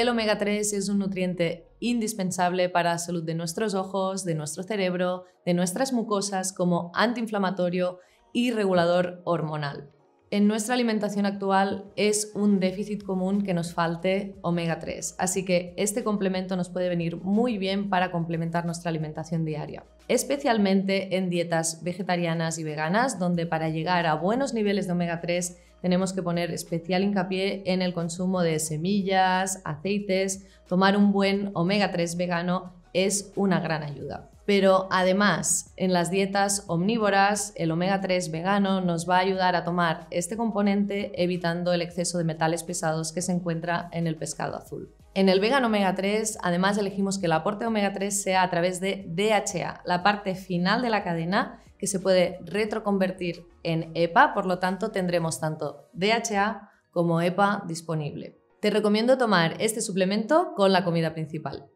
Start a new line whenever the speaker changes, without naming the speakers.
El omega 3 es un nutriente indispensable para la salud de nuestros ojos, de nuestro cerebro, de nuestras mucosas como antiinflamatorio y regulador hormonal en nuestra alimentación actual es un déficit común que nos falte omega 3, así que este complemento nos puede venir muy bien para complementar nuestra alimentación diaria, especialmente en dietas vegetarianas y veganas, donde para llegar a buenos niveles de omega 3 tenemos que poner especial hincapié en el consumo de semillas, aceites, tomar un buen omega 3 vegano es una gran ayuda pero además en las dietas omnívoras el omega 3 vegano nos va a ayudar a tomar este componente evitando el exceso de metales pesados que se encuentra en el pescado azul. En el vegano omega 3 además elegimos que el aporte de omega 3 sea a través de DHA, la parte final de la cadena que se puede retroconvertir en EPA, por lo tanto tendremos tanto DHA como EPA disponible. Te recomiendo tomar este suplemento con la comida principal.